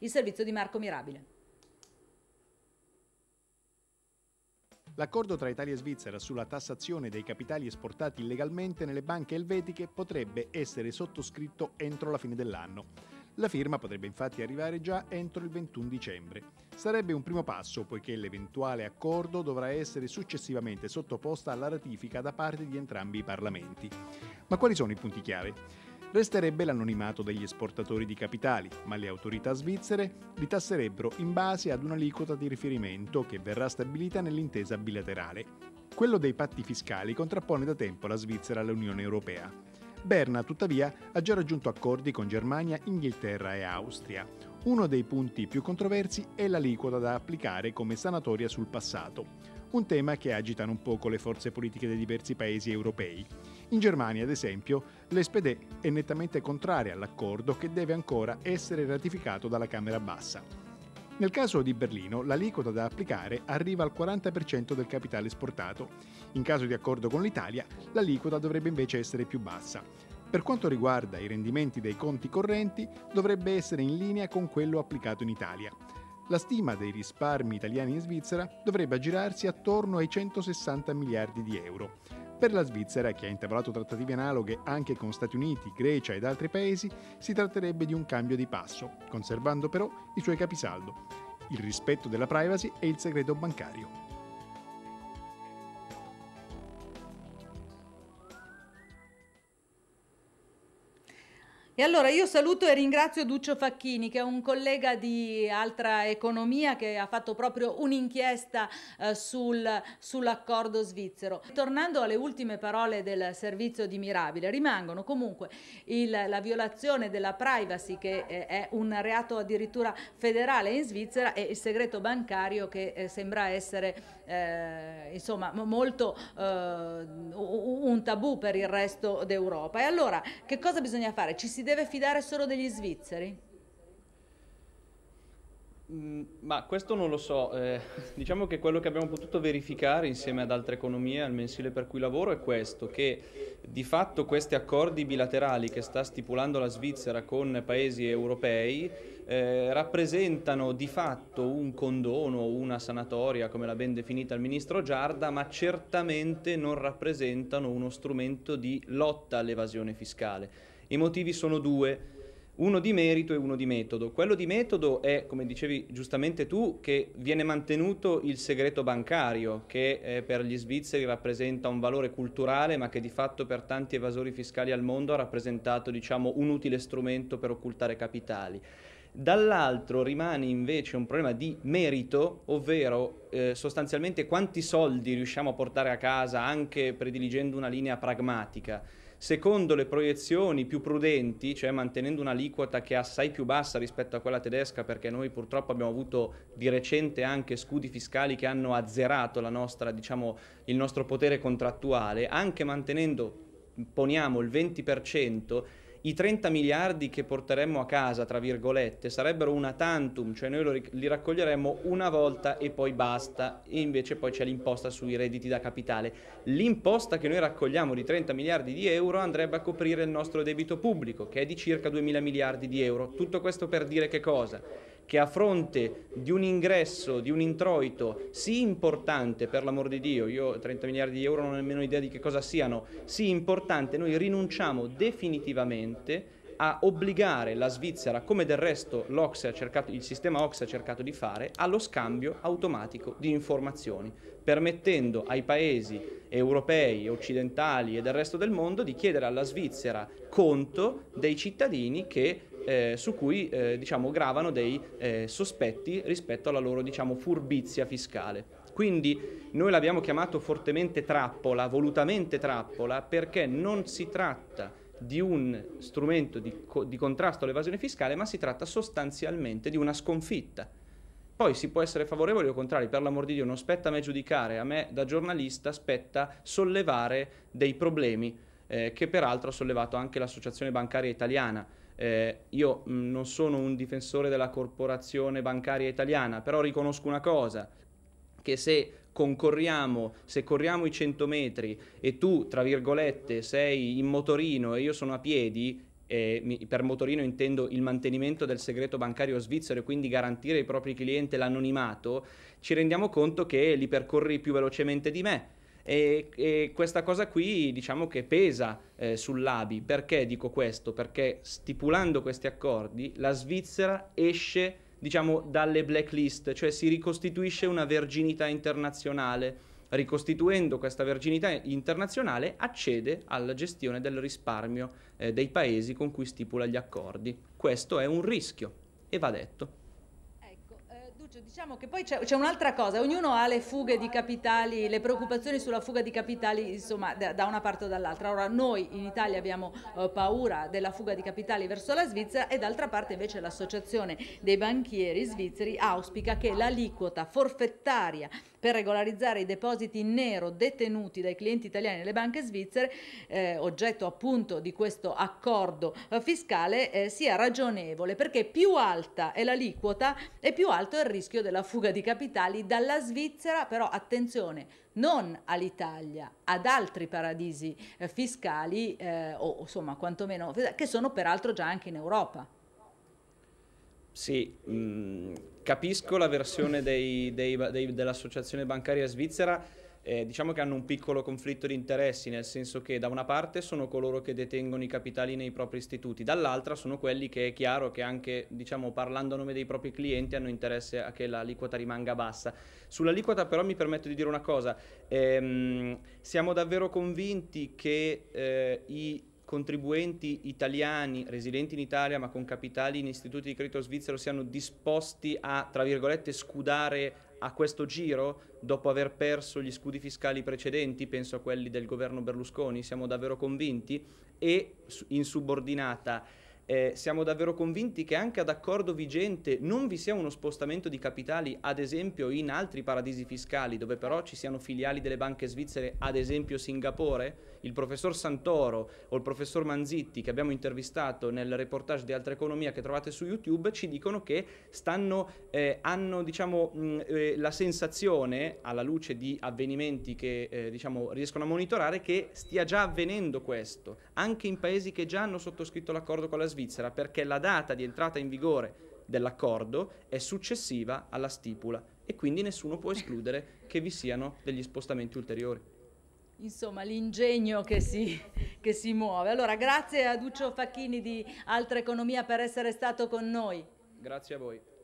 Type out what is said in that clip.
Il servizio di Marco Mirabile. L'accordo tra Italia e Svizzera sulla tassazione dei capitali esportati illegalmente nelle banche elvetiche potrebbe essere sottoscritto entro la fine dell'anno. La firma potrebbe infatti arrivare già entro il 21 dicembre. Sarebbe un primo passo poiché l'eventuale accordo dovrà essere successivamente sottoposta alla ratifica da parte di entrambi i parlamenti. Ma quali sono i punti chiave? Resterebbe l'anonimato degli esportatori di capitali, ma le autorità svizzere li tasserebbero in base ad un'aliquota di riferimento che verrà stabilita nell'intesa bilaterale. Quello dei patti fiscali contrappone da tempo la Svizzera all'Unione Europea. Berna, tuttavia, ha già raggiunto accordi con Germania, Inghilterra e Austria. Uno dei punti più controversi è l'aliquota da applicare come sanatoria sul passato, un tema che agita un poco le forze politiche dei diversi paesi europei. In Germania, ad esempio, l'SPD è nettamente contraria all'accordo che deve ancora essere ratificato dalla Camera Bassa. Nel caso di Berlino, l'aliquota da applicare arriva al 40% del capitale esportato. In caso di accordo con l'Italia, l'aliquota dovrebbe invece essere più bassa. Per quanto riguarda i rendimenti dei conti correnti, dovrebbe essere in linea con quello applicato in Italia. La stima dei risparmi italiani in Svizzera dovrebbe aggirarsi attorno ai 160 miliardi di euro. Per la Svizzera, che ha intavolato trattative analoghe anche con Stati Uniti, Grecia ed altri paesi, si tratterebbe di un cambio di passo, conservando però i suoi capisaldo, il rispetto della privacy e il segreto bancario. E allora io saluto e ringrazio Duccio Facchini che è un collega di Altra Economia che ha fatto proprio un'inchiesta eh, sul, sull'accordo svizzero. Tornando alle ultime parole del servizio di Mirabile, rimangono comunque il, la violazione della privacy che eh, è un reato addirittura federale in Svizzera e il segreto bancario che eh, sembra essere eh, insomma molto eh, un tabù per il resto d'Europa. E allora che cosa bisogna fare? Ci si deve fidare solo degli svizzeri? Mm, ma questo non lo so, eh, diciamo che quello che abbiamo potuto verificare insieme ad altre economie al mensile per cui lavoro è questo, che di fatto questi accordi bilaterali che sta stipulando la Svizzera con paesi europei eh, rappresentano di fatto un condono, una sanatoria come l'ha ben definita il ministro Giarda, ma certamente non rappresentano uno strumento di lotta all'evasione fiscale. I motivi sono due uno di merito e uno di metodo. Quello di metodo è, come dicevi giustamente tu, che viene mantenuto il segreto bancario, che eh, per gli svizzeri rappresenta un valore culturale, ma che di fatto per tanti evasori fiscali al mondo ha rappresentato diciamo, un utile strumento per occultare capitali dall'altro rimane invece un problema di merito, ovvero eh, sostanzialmente quanti soldi riusciamo a portare a casa anche prediligendo una linea pragmatica. Secondo le proiezioni più prudenti, cioè mantenendo un'aliquota che è assai più bassa rispetto a quella tedesca, perché noi purtroppo abbiamo avuto di recente anche scudi fiscali che hanno azzerato nostra, diciamo, il nostro potere contrattuale, anche mantenendo, poniamo, il 20%, i 30 miliardi che porteremmo a casa, tra virgolette, sarebbero una tantum, cioè noi li raccoglieremmo una volta e poi basta, e invece poi c'è l'imposta sui redditi da capitale. L'imposta che noi raccogliamo di 30 miliardi di euro andrebbe a coprire il nostro debito pubblico, che è di circa 2 mila miliardi di euro. Tutto questo per dire che cosa? che a fronte di un ingresso, di un introito, sì importante, per l'amor di Dio, io 30 miliardi di euro non ho nemmeno idea di che cosa siano, sì importante, noi rinunciamo definitivamente a obbligare la Svizzera, come del resto cercato, il sistema OXE ha cercato di fare, allo scambio automatico di informazioni, permettendo ai paesi europei, occidentali e del resto del mondo di chiedere alla Svizzera conto dei cittadini che eh, su cui eh, diciamo, gravano dei eh, sospetti rispetto alla loro diciamo, furbizia fiscale. Quindi noi l'abbiamo chiamato fortemente trappola, volutamente trappola, perché non si tratta di un strumento di, co- di contrasto all'evasione fiscale, ma si tratta sostanzialmente di una sconfitta. Poi si può essere favorevoli o contrari, per l'amor di Dio non spetta a me giudicare, a me da giornalista spetta sollevare dei problemi eh, che peraltro ha sollevato anche l'Associazione Bancaria Italiana. Eh, io mh, mm, non sono un difensore della corporazione bancaria italiana, però riconosco una cosa, che se concorriamo, se corriamo i 100 metri e tu, tra virgolette, sei in motorino e io sono a piedi, eh, per motorino intendo il mantenimento del segreto bancario svizzero e quindi garantire ai propri clienti l'anonimato, ci rendiamo conto che li percorri più velocemente di me e, e, questa cosa qui diciamo che pesa eh, sull'ABI. Perché dico questo? Perché stipulando questi accordi la Svizzera esce diciamo, dalle blacklist, cioè si ricostituisce una verginità internazionale. Ricostituendo questa verginità internazionale accede alla gestione del risparmio eh, dei paesi con cui stipula gli accordi. Questo è un rischio e va detto. Ferruccio, diciamo che poi c'è, un'altra cosa, ognuno ha le fughe di capitali, le preoccupazioni sulla fuga di capitali insomma, da, una parte o dall'altra. Ora noi in Italia abbiamo eh, paura della fuga di capitali verso la Svizzera e d'altra parte invece l'associazione dei banchieri svizzeri auspica che l'aliquota forfettaria per regolarizzare i depositi in nero detenuti dai clienti italiani nelle banche svizzere, eh, oggetto appunto di questo accordo eh, fiscale, eh, sia ragionevole perché più alta è l'aliquota e più alto è il rischio rischio della fuga di capitali dalla Svizzera, però attenzione, non all'Italia, ad altri paradisi eh, fiscali eh, o insomma quantomeno che sono peraltro già anche in Europa. Sì, mh, mm, capisco la versione dei, dei, dei, dell'Associazione Bancaria Svizzera eh, diciamo che hanno un piccolo conflitto di interessi, nel senso che da una parte sono coloro che detengono i capitali nei propri istituti, dall'altra sono quelli che è chiaro che anche diciamo, parlando a nome dei propri clienti hanno interesse a che l'aliquota rimanga bassa. Sull'aliquota però mi permetto di dire una cosa, ehm, siamo davvero convinti che eh, i contribuenti italiani residenti in Italia ma con capitali in istituti di credito svizzero siano disposti a, tra virgolette, scudare a questo giro, dopo aver perso gli scudi fiscali precedenti, penso a quelli del governo Berlusconi, siamo davvero convinti, e in subordinata eh, siamo davvero convinti che anche ad accordo vigente non vi sia uno spostamento di capitali, ad esempio in altri paradisi fiscali, dove però ci siano filiali delle banche svizzere, ad esempio Singapore? Il professor Santoro o il professor Manzitti, che abbiamo intervistato nel reportage di Altra Economia che trovate su YouTube, ci dicono che stanno, eh, hanno diciamo, mh, eh, la sensazione, alla luce di avvenimenti che eh, diciamo, riescono a monitorare, che stia già avvenendo questo, anche in paesi che già hanno sottoscritto l'accordo con la Svizzera Svizzera perché la data di entrata in vigore dell'accordo è successiva alla stipula e quindi nessuno può escludere che vi siano degli spostamenti ulteriori. Insomma, l'ingegno che si, che si muove. Allora, grazie a Duccio Facchini di Altra Economia per essere stato con noi. Grazie a voi.